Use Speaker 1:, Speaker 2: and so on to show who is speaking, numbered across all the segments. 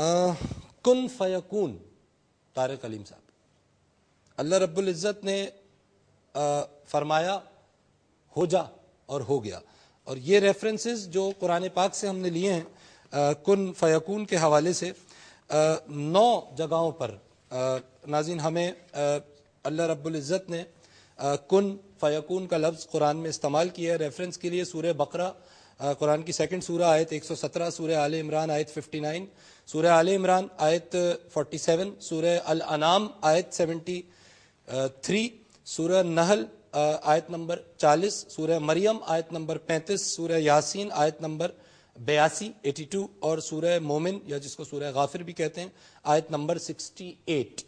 Speaker 1: कन फ़यकून तार कलीम साहब अल्लाह रब्ज़त ने फरमाया हो जा और हो गया और ये रेफरेंसेस जो कुरान पाक से हमने लिए हैं कन फ़यकून के हवाले से आ, नौ जगहों पर नाजिन हमें अल्लाह रब्ज़त ने कन फ़यकून का लफ्ज़ कुरान में इस्तेमाल किया है रेफरेंस के लिए सूर्य बकरा कुरान की सेकंड सूरह आयत 117 सूरह आल इमरान आयत 59 सूरह आल इमरान आयत 47 सूरह अल अनाम आयत 73 सूरह नहल आयत नंबर 40 सूरह मरियम आयत नंबर 35 सूरह यासीन आयत नंबर बयासी 82 और सूरह मोमिन या जिसको सूरह गाफिर भी कहते हैं आयत नंबर 68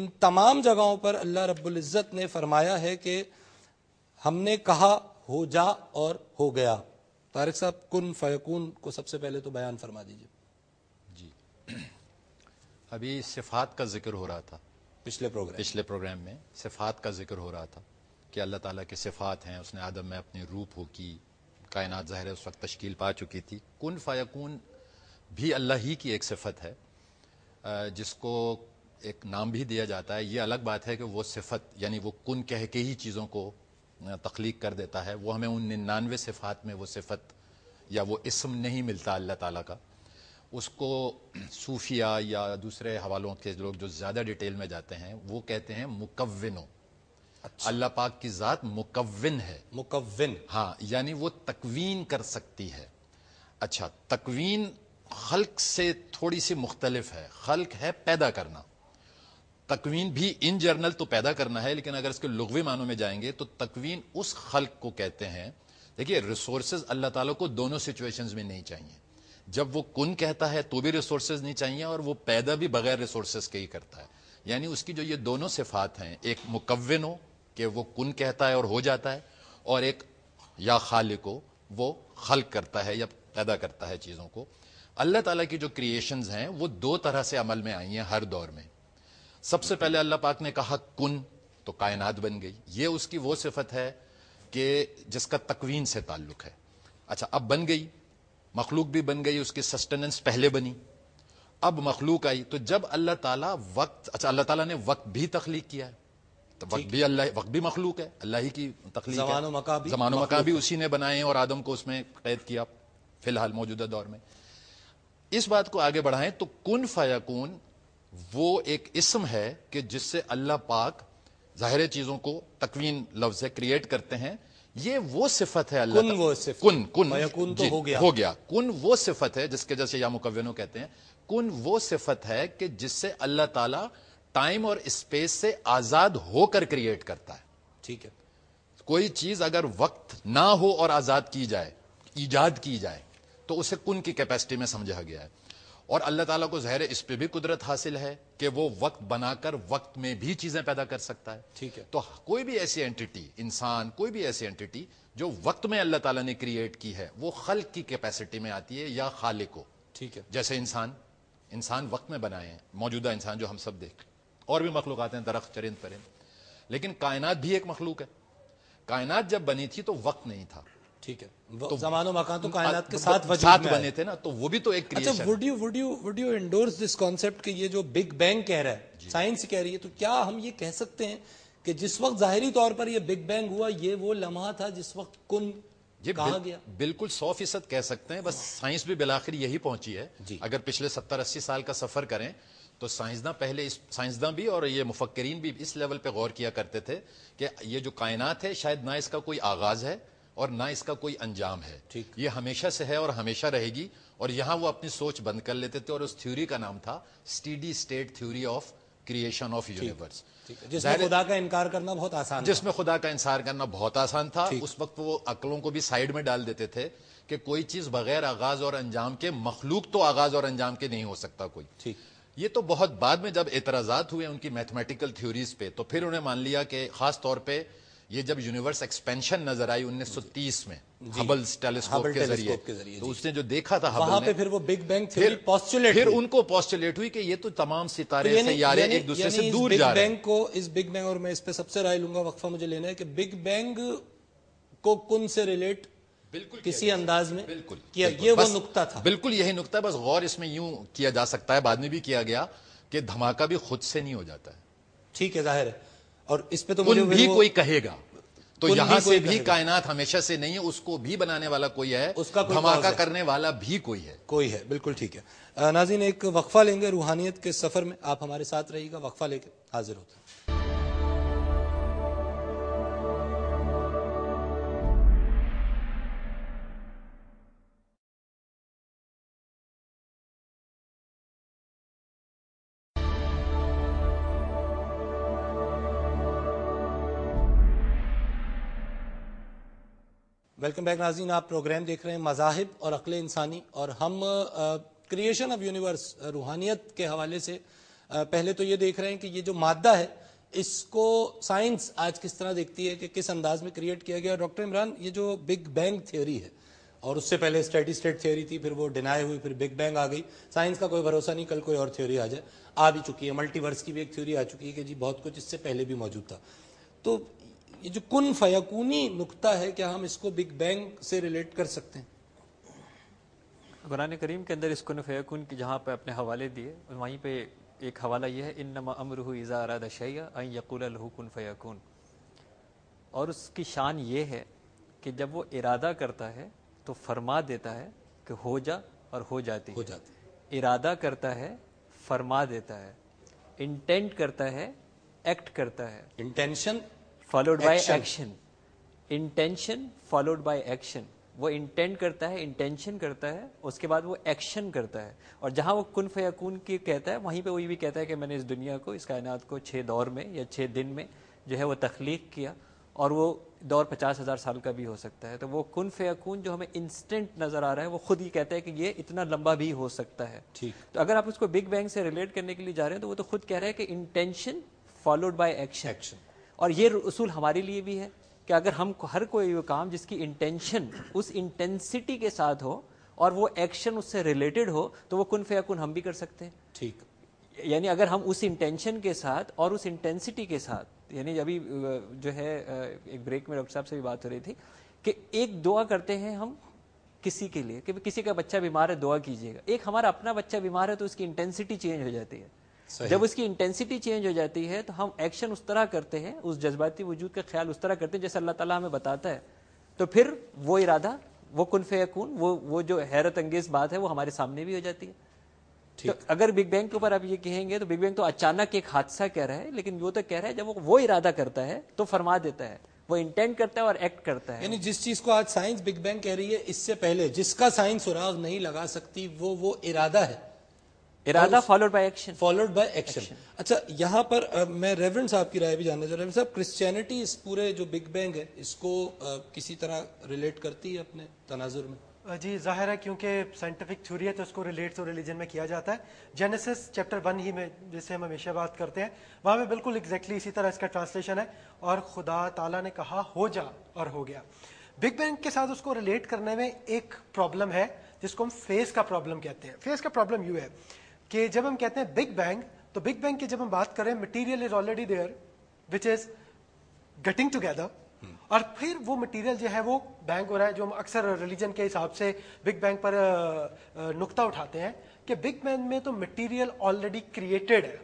Speaker 1: इन तमाम जगहों पर अल्लाह रब्बुल्ज़त ने फरमाया है कि हमने कहा
Speaker 2: हो जा और हो गया
Speaker 1: तारिक साहब कन फ़यकून को सबसे पहले तो बयान फरमा दीजिए
Speaker 2: जी अभी सिफात का जिक्र हो रहा था पिछले प्रोग्राम पिछले प्रोग्राम में सिफात का जिक्र हो रहा था कि अल्लाह ताला के सिफात हैं उसने आदम में अपनी रूप हो की कायन ज़ाहिर उस वक्त तश्कील पा चुकी थी कन फ़यकून भी अल्लाह ही की एक सिफत है जिसको एक नाम भी दिया जाता है ये अलग बात है कि वो सिफत यानी वो कन कह के ही चीज़ों को तख्लीक कर देता है वह हमें उन निन्यानवे सिफात में वो सिफत या वो इसम नहीं मिलता अल्लाह ताला का उसको सूफिया या दूसरे हवालों के लोग जो ज़्यादा डिटेल में जाते हैं वो कहते हैं मुकविनो अच्छा। अल्लाह पाक की ज़ात मुकवन है मुकविन हाँ यानी वो तकवीन कर सकती है अच्छा तकवीन खल्क से थोड़ी सी मुख्तलफ है खल्क है पैदा करना तकवीन भी इन जर्नल तो पैदा करना है लेकिन अगर इसके लुगवी मानों में जाएंगे तो तकवीन उस खल्क को कहते हैं देखिए रिसोर्सेज अल्लाह ताला को दोनों सिचुएशंस में नहीं चाहिए जब वो कुन कहता है तो भी रिसोर्सेज नहीं चाहिए और वो पैदा भी बगैर रिसोर्सेज के ही करता है यानी उसकी जो ये दोनों सिफात हैं एक मुकवन हो कि वो कुन कहता है और हो जाता है और एक या खालिक हो वो खल करता है या पैदा करता है चीज़ों को अल्लाह ताला की जो क्रिएशंस हैं वो दो तरह से अमल में आई हैं हर दौर में सबसे पहले अल्लाह पाक ने कहा कुन तो कायनात बन गई ये उसकी वो सिफत है कि जिसका तकवीन से ताल्लुक है अच्छा अब बन गई मखलूक भी बन गई उसकी सस्टेनेंस पहले बनी अब मखलूक आई तो जब अल्लाह ताला वक्त अच्छा अल्लाह ताला ने वक्त भी तख्लीक किया है तो वक्त भी अल्लाह वक्त भी मखलूक है अल्लाह ही की तखलीक जमान मका भी जमान मका भी उसी ने बनाए और आदम को उसमें कैद किया फिलहाल मौजूदा दौर में इस बात को आगे बढ़ाएं तो कुन फयाकून वो एक इसम है कि जिससे अल्लाह पाक जाहिर चीजों को तकवीन लफ्ज है क्रिएट करते हैं ये वो सिफत है अल्लाह कुन वो सिफत कुन कुन कुन तो हो गया हो गया कुन वो सिफत है जिसके जैसे या मुकवनों कहते हैं कुन वो सिफत है कि जिससे अल्लाह ताला टाइम और स्पेस से आजाद होकर क्रिएट करता है ठीक है कोई चीज अगर वक्त ना हो और आजाद की जाए ईजाद की जाए तो उसे कुन की कैपेसिटी में समझा गया है और अल्लाह ताला को जहर इस पर भी कुदरत हासिल है कि वो वक्त बनाकर वक्त में भी चीजें पैदा कर सकता है ठीक है तो कोई भी ऐसी एंटिटी इंसान कोई भी ऐसी एंटिटी जो वक्त में अल्लाह ताला ने क्रिएट की है वो खल की कैपेसिटी में आती है या खाले को ठीक है जैसे इंसान इंसान वक्त में बनाए हैं मौजूदा इंसान जो हम सब देख और भी मखलूक आते हैं दरख्त चरिंद परिंद लेकिन कायनात भी एक मखलूक है कायनात जब बनी थी तो वक्त नहीं था ठीक है तो जमानो मकान तो कायनात के तो साथ साथ बने थे ना तो वो भी तो एक अच्छा
Speaker 1: would you would you would you endorse this concept कि ये जो बिग बैंग कह रहा है साइंस कह रही है तो क्या हम ये कह सकते हैं कि जिस वक्त जाहरी तौर पर यह बिग बैंग हुआ ये वो लम्हा था जिस वक्त
Speaker 2: कुन ये कहा गया बिल्कुल सौ फीसद कह सकते हैं बस साइंस हाँ। भी बिलाखिर यही पहुंची है अगर पिछले सत्तर अस्सी साल का सफर करें तो साइंसदा पहले इस साइंसदा भी और ये मुफक्रीन भी इस लेवल पे गौर किया करते थे कि ये जो कायनात है शायद ना इसका कोई आगाज है और ना इसका कोई अंजाम है ये हमेशा से है और हमेशा रहेगी और यहां वो अपनी सोच बंद कर लेते थे और उस थ्योरी का नाम था steady state theory of creation of universe जिसमें खुदा का इनकार करना बहुत आसान जिसमें खुदा का इंसार करना बहुत आसान था उस वक्त वो अकलों को भी साइड में डाल देते थे कि कोई चीज बगैर आगाज और अंजाम के मखलूक तो आगाज और अंजाम के नहीं हो सकता कोई ये तो बहुत बाद में जब एतराजात हुए उनकी मैथमेटिकल थ्योरीज पे तो फिर उन्हें मान लिया कि खास तौर पर ये जब यूनिवर्स एक्सपेंशन नजर आई 1930 में हबल टेलीस्कोप के जरिए तो उसने जो देखा था हबल पे फिर वो बिग बैंग फिर पॉस्टुलेट फिर उनको पॉस्टुलेट हुई कि ये तो तमाम सितारे तो से यारे एक दूसरे से दूर जा रहे हैं बिग बैंग
Speaker 1: को इस बिग बैंग और मैं इस पे सबसे राय लूंगा वक्फा मुझे लेना है कि बिग बैंग को कुन से रिलेट बिल्कुल किसी अंदाज में बिल्कुल
Speaker 2: किया ये वो नुकता था बिल्कुल यही नुकता है बस गौर इसमें यूं किया जा सकता है बाद में भी किया गया कि धमाका भी खुद से नहीं हो जाता है ठीक है जाहिर है और इस पे तो मुझे भी कोई कहेगा तो यहां से भी कायनात हमेशा से नहीं है उसको भी बनाने वाला कोई है उसका धमाका करने वाला भी कोई है कोई है बिल्कुल ठीक
Speaker 1: है नाजीन एक वक्फा लेंगे रूहानियत के सफर में आप हमारे साथ रहिएगा वक्फा लेके हाजिर होते हैं वेलकम बैक नाजीन आप प्रोग्राम देख रहे हैं मजाहब और अकल इंसानी और हम क्रिएशन ऑफ यूनिवर्स रूहानियत के हवाले से आ, पहले तो ये देख रहे हैं कि ये जो मादा है इसको साइंस आज किस तरह देखती है कि किस अंदाज में क्रिएट किया गया और डॉक्टर इमरान ये जो बिग बैंग थ्योरी है और उससे पहले स्टेडी स्टेट थ्योरी थी फिर वो डिनाई हुई फिर बिग बैंग आ गई साइंस का कोई भरोसा नहीं कल कोई और थ्योरी आ जाए आ भी चुकी है मल्टीवर्स की भी एक थ्योरी आ चुकी है कि जी बहुत कुछ इससे पहले भी मौजूद था तो ये जो कुन फयाकूनी नुकता है क्या हम इसको बिग बैंग से रिलेट कर सकते हैं
Speaker 3: कुरान करीम के अंदर इस कुन फयाकून की जहाँ पे अपने हवाले दिए वहीं पे एक हवाला यह है इन नमा अमरह इज़ा शैया यकूल यकुल फयाकून और उसकी शान ये है कि जब वो इरादा करता है तो फरमा देता है कि हो जा और हो जाती हो जाती है। इरादा करता है फरमा देता है इंटेंट करता है एक्ट करता है intention followed by action intention followed by action वो इंटेंट करता है इंटेंशन करता है उसके बाद वो एक्शन करता है और जहां वो कन फयाकून की कहता है वहीं पे वो ये भी कहता है कि मैंने इस दुनिया को इस कायनात को छः दौर में या छः दिन में जो है वो तख्लीक किया और वो दौर पचास हज़ार साल का भी हो सकता है तो वो कन फ़याकून जो हमें इंस्टेंट नज़र आ रहा है वो खुद ही कहता है कि ये इतना लंबा भी हो सकता है ठीक तो अगर आप उसको बिग बैंग से रिलेट करने के लिए जा रहे हैं तो वो तो खुद कह रहे हैं कि intention followed by action action और ये असूल हमारे लिए भी है कि अगर हम हर कोई काम जिसकी इंटेंशन उस इंटेंसिटी के साथ हो और वो एक्शन उससे रिलेटेड हो तो वो कुन फ़याकुन हम भी कर सकते हैं ठीक यानी अगर हम उस इंटेंशन के साथ और उस इंटेंसिटी के साथ यानी अभी जो है एक ब्रेक में डॉक्टर साहब से भी बात हो रही थी कि एक दुआ करते हैं हम किसी के लिए कि किसी का बच्चा बीमार है दुआ कीजिएगा एक हमारा अपना बच्चा बीमार है तो उसकी इंटेंसिटी चेंज हो जाती है जब उसकी इंटेंसिटी चेंज हो जाती है तो हम एक्शन उस तरह करते हैं उस जज्बाती वजूद का ख्याल उस तरह करते हैं जैसे अल्लाह ताला हमें बताता है तो फिर वो इरादा वो कुनफे कून वो वो जो हैरत अंगेज बात है वो हमारे सामने भी हो जाती है तो अगर बिग बैंग के ऊपर आप ये कहेंगे तो बिग बैंग तो अचानक एक हादसा कह रहा है लेकिन वो तो कह रहा है जब वो वो इरादा करता है तो फरमा देता है वो इंटेंड करता है और एक्ट करता है यानी जिस चीज
Speaker 1: को आज साइंस बिग बैंग कह रही है इससे पहले जिसका साइंस सुराग नहीं लगा सकती वो वो इरादा है इरादा followed by action followed by action अच्छा यहाँ पर आ, मैं रेवरेंड साहब की राय भी जानना चाह रहा हूँ साहब इस पूरे जो बिग बैंग है इसको आ, किसी तरह रिलेट करती है अपने तनाजुर में
Speaker 4: जी जाहिर है क्योंकि साइंटिफिक थ्योरी है तो उसको रिलेट टू रिलीजन में किया जाता है जेनेसिस चैप्टर वन ही में जिसे हम हमेशा बात करते हैं वहाँ पे बिल्कुल एग्जैक्टली इसी तरह इसका ट्रांसलेशन है और खुदा ताला ने कहा हो जा और हो गया बिग बैंग के साथ उसको रिलेट करने में एक प्रॉब्लम है जिसको हम फेस का प्रॉब्लम कहते हैं फेस का प्रॉब्लम यू है कि जब हम कहते हैं बिग बैंग तो बिग बैंग की जब हम बात करें material is already there which is getting together और फिर वो मटेरियल जो है वो बैंक हो रहा है जो हम अक्सर रिलीजन के हिसाब से बिग बैंग पर नुकता उठाते हैं कि बिग बैंग में तो मटेरियल ऑलरेडी क्रिएटेड है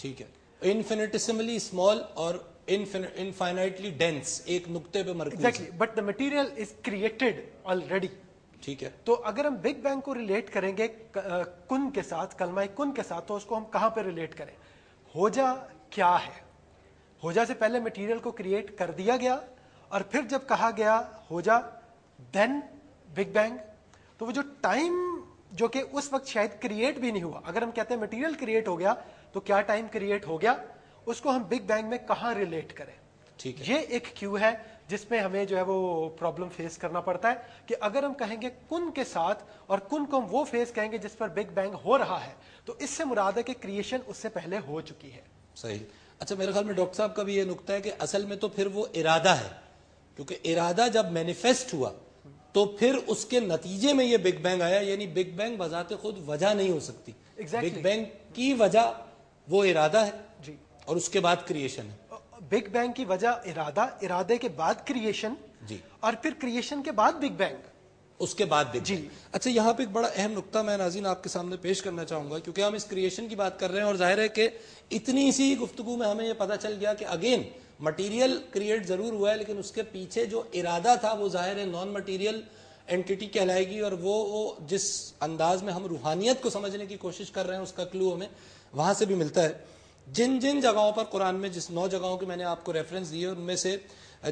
Speaker 4: ठीक है इनफिनिटिसिमली
Speaker 1: स्मॉल और इनफाइनाइटली डेंस एक नुक्ते पे मरकूज exactly but the material
Speaker 4: is created already ठीक है तो अगर हम बिग बैंग को रिलेट करेंगे कुन के साथ कलमा कुन के साथ तो उसको हम कहां पर रिलेट करें होजा क्या है होजा से पहले मटेरियल को क्रिएट कर दिया गया और फिर जब कहा गया होजा देन बिग बैंग तो वो जो टाइम जो कि उस वक्त शायद क्रिएट भी नहीं हुआ अगर हम कहते हैं मटेरियल क्रिएट हो गया तो क्या टाइम क्रिएट हो गया उसको हम बिग बैंग में कहा रिलेट करें ठीक है ये एक क्यू है जिसमें हमें जो है वो प्रॉब्लम फेस करना पड़ता है कि अगर हम कहेंगे कुन के साथ और कुन को हम वो फेस कहेंगे जिस पर बिग बैंग हो रहा है तो इससे मुराद है कि क्रिएशन उससे पहले हो चुकी है सही अच्छा मेरे
Speaker 1: ख्याल में डॉक्टर साहब का भी ये नुकता है कि असल में तो फिर वो इरादा है क्योंकि इरादा जब मैनिफेस्ट हुआ तो फिर उसके नतीजे में ये बिग बैंग आया यानी बिग बैंग बजाते खुद वजह
Speaker 4: नहीं हो सकती exactly. बिग बैंग की वजह वो इरादा है जी और उसके बाद क्रिएशन है बिग बैंग की वजह इरादा इरादे के बाद क्रिएशन जी और फिर क्रिएशन के बाद बिग बैंग उसके बाद बिग जी अच्छा यहाँ पे एक बड़ा अहम नुकता मैं नाजीन आपके सामने
Speaker 1: पेश करना चाहूंगा क्योंकि हम इस क्रिएशन की बात कर रहे हैं और जाहिर है कि इतनी सी गुफ्तगु में हमें यह पता चल गया कि अगेन मटीरियल क्रिएट जरूर हुआ है लेकिन उसके पीछे जो इरादा था वो जाहिर है नॉन मटीरियल एंटिटी कहलाएगी और वो, वो जिस अंदाज में हम रूहानियत को समझने की कोशिश कर रहे हैं उसका क्लू हमें वहां से भी मिलता है जिन जिन जगहों पर कुरान में जिस नौ जगहों की मैंने आपको रेफरेंस दी है उनमें से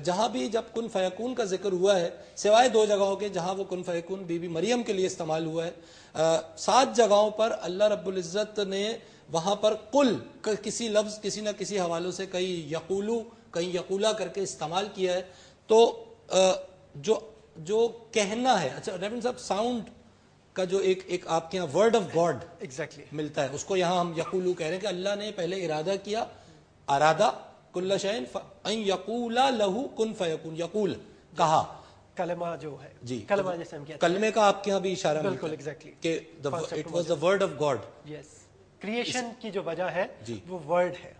Speaker 1: जहां भी जब कुन फ़ैकून का जिक्र हुआ है सिवाय दो जगहों के जहां वो कुन फ़ैकून बीबी मरियम के लिए इस्तेमाल हुआ है सात जगहों पर अल्लाह रब्ज़त ने वहां पर कुल किसी लफ्ज़ किसी ना किसी हवालों से कहीं यकूलू कहीं यकूला करके इस्तेमाल किया है तो आ, जो जो कहना है अच्छा रेवन साहब साउंड का जो एक एक आपके यहाँ वर्ड ऑफ गॉड एग्जैक्टली मिलता है उसको यहाँ हम यकूलू कह रहे हैं कि अल्लाह ने पहले इरादा किया अरादा कुल्ला यकूला लहू कुन फयकून यकूल कहा
Speaker 4: कलमा जो है
Speaker 1: जी कलमा जैसे हम कलमे का आपके यहाँ भी इशारा बिल्कुल
Speaker 4: exactly
Speaker 1: it was the word of God
Speaker 4: yes creation की जो वजह है जी वो वर्ड है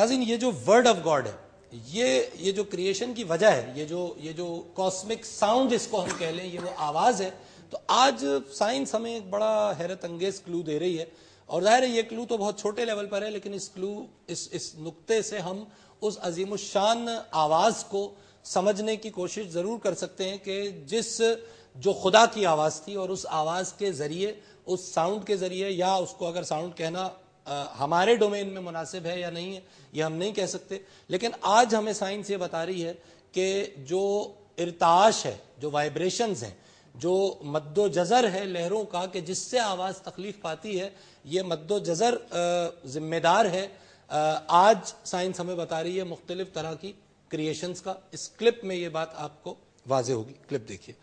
Speaker 4: नाजिन
Speaker 1: ये जो वर्ड ऑफ गॉड है ये ये जो क्रिएशन की वजह है ये जो ये जो कॉस्मिक साउंड जिसको हम कह लें ये वो आवाज है तो आज साइंस हमें एक बड़ा हैरत अंगेज क्लू दे रही है और जाहिर है ये क्लू तो बहुत छोटे लेवल पर है लेकिन इस क्लू इस इस नुक्ते से हम उस अजीम शान आवाज को समझने की कोशिश जरूर कर सकते हैं कि जिस जो खुदा की आवाज थी और उस आवाज के जरिए उस साउंड के जरिए या उसको अगर साउंड कहना आ, हमारे डोमेन में मुनासिब है या नहीं है ये हम नहीं कह सकते लेकिन आज हमें साइंस ये बता रही है कि जो इरताश है जो वाइब्रेशंस हैं जो मद्दोजर जज़र है लहरों का कि जिससे आवाज़ तकलीफ पाती है ये मद्दोजर जज़र जिम्मेदार है आज साइंस हमें बता रही है मुख्तलिफ तरह की क्रिएशंस का इस क्लिप में ये बात आपको वाज होगी क्लिप देखिए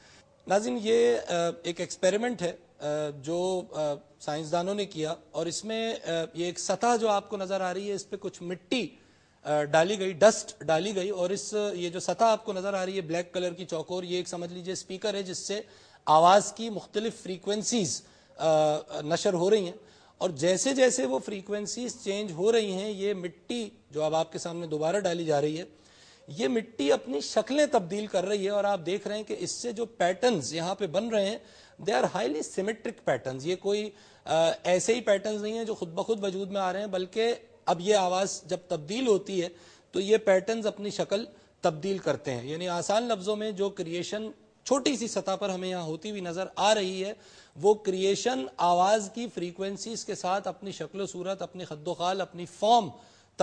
Speaker 1: नाजिन ये एक एक्सपेरिमेंट है जो साइंसदानों ने किया और इसमें ये एक सतह जो आपको नज़र आ रही है इस पर कुछ मिट्टी डाली गई डस्ट डाली गई और इस ये जो सतह आपको नजर आ रही है ब्लैक कलर की चौकोर ये एक समझ लीजिए स्पीकर है जिससे आवाज की मुख्तलिफ फ्रीक्वेंसीज नशर हो रही हैं और जैसे जैसे वो फ्रीक्वेंसीज चेंज हो रही हैं ये मिट्टी जो अब आपके सामने दोबारा डाली जा रही है ये मिट्टी अपनी शक्लें तब्दील कर रही है और आप देख रहे हैं कि इससे जो पैटर्न्स यहाँ पे बन रहे हैं they are highly symmetric patterns ये कोई आ, ऐसे ही पैटर्न्स नहीं है जो खुद ब खुद वजूद में आ रहे हैं बल्कि अब ये आवाज़ जब तब्दील होती है तो ये पैटर्न्स अपनी शक्ल तब्दील करते हैं यानी आसान लफ्ज़ों में जो क्रिएशन छोटी सी सतह पर हमें यहाँ होती हुई नज़र आ रही है वो क्रिएशन आवाज़ की फ्रीक्वेंसीज के साथ अपनी शक्ल सूरत अपनी खदोखाल अपनी फॉर्म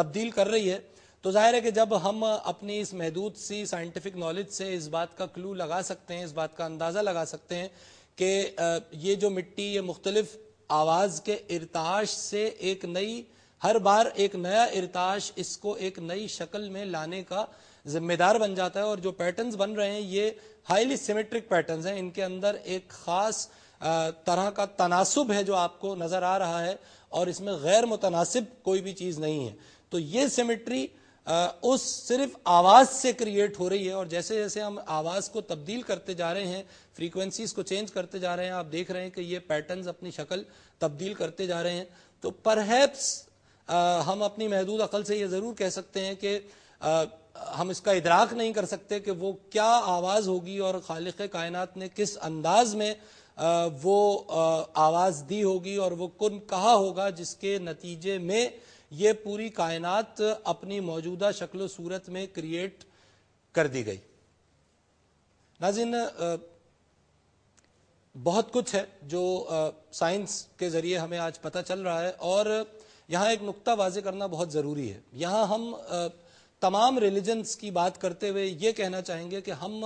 Speaker 1: तब्दील कर रही है तो जाहिर है कि जब हम अपनी इस महदूद सी साइंटिफिक नॉलेज से इस बात का क्लू लगा सकते हैं इस बात का अंदाज़ा लगा सकते हैं कि ये जो मिट्टी ये मुख्तलिफ आवाज़ के इरताश से एक नई हर बार एक नया इरताश इसको एक नई शक्ल में लाने का जिम्मेदार बन जाता है और जो पैटर्न्स बन रहे हैं ये हाईली सिमेट्रिक पैटर्न्स हैं इनके अंदर एक खास तरह का तनासब है जो आपको नजर आ रहा है और इसमें गैर मुतनासिब कोई भी चीज नहीं है तो ये सिमेट्री उस सिर्फ आवाज से क्रिएट हो रही है और जैसे जैसे हम आवाज को तब्दील करते जा रहे हैं फ्रीक्वेंसीज को चेंज करते जा रहे हैं आप देख रहे हैं कि ये पैटर्न्स अपनी शक्ल तब्दील करते जा रहे हैं तो परहैप्स आ, हम अपनी महदूद अकल से ये ज़रूर कह सकते हैं कि आ, हम इसका इदराक नहीं कर सकते कि वो क्या आवाज़ होगी और खालिक कायनात ने किस अंदाज में आ, वो आवाज़ दी होगी और वो कन कहा होगा जिसके नतीजे में ये पूरी कायनात अपनी मौजूदा शक्ल सूरत में क्रिएट कर दी गई नाजिन बहुत कुछ है जो साइंस के ज़रिए हमें आज पता चल रहा है और यहाँ एक नुकता वाजे करना बहुत ज़रूरी है यहाँ हम तमाम रिलीजन्स की बात करते हुए ये कहना चाहेंगे कि हम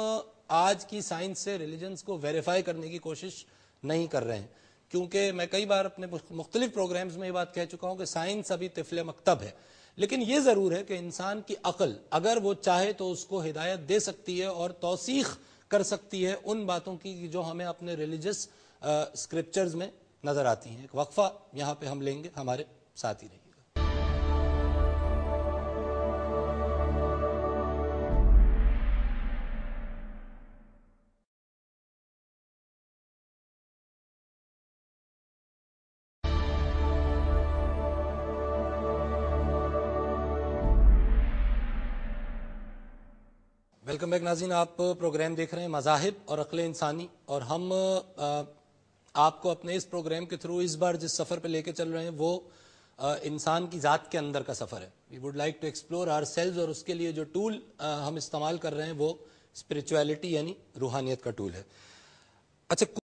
Speaker 1: आज की साइंस से रिलीजन्स को वेरीफाई करने की कोशिश नहीं कर रहे हैं क्योंकि मैं कई बार अपने मुख्तलिफ प्रोग्राम्स में ये बात कह चुका हूँ कि साइंस अभी तिफल मकतब है लेकिन ये ज़रूर है कि इंसान की अकल अगर वो चाहे तो उसको हिदायत दे सकती है और तोसीख कर सकती है उन बातों की जो हमें अपने रिलीजस स्क्रिप्चर्स में नज़र आती हैं एक वक्फ़ा यहाँ पे हम लेंगे हमारे साथ ही रहिए वेलकम बैक नाजीन आप प्रोग्राम देख रहे हैं मजाहब और अकल इंसानी और हम आपको अपने इस प्रोग्राम के थ्रू इस बार जिस सफ़र पर लेके चल रहे हैं वो इंसान की ज़ात के अंदर का सफ़र है we would like to explore our cells और उसके लिए जो टूल हम इस्तेमाल कर रहे हैं वो स्पिरिचुअलिटी यानी रूहानियत का टूल है अच्छा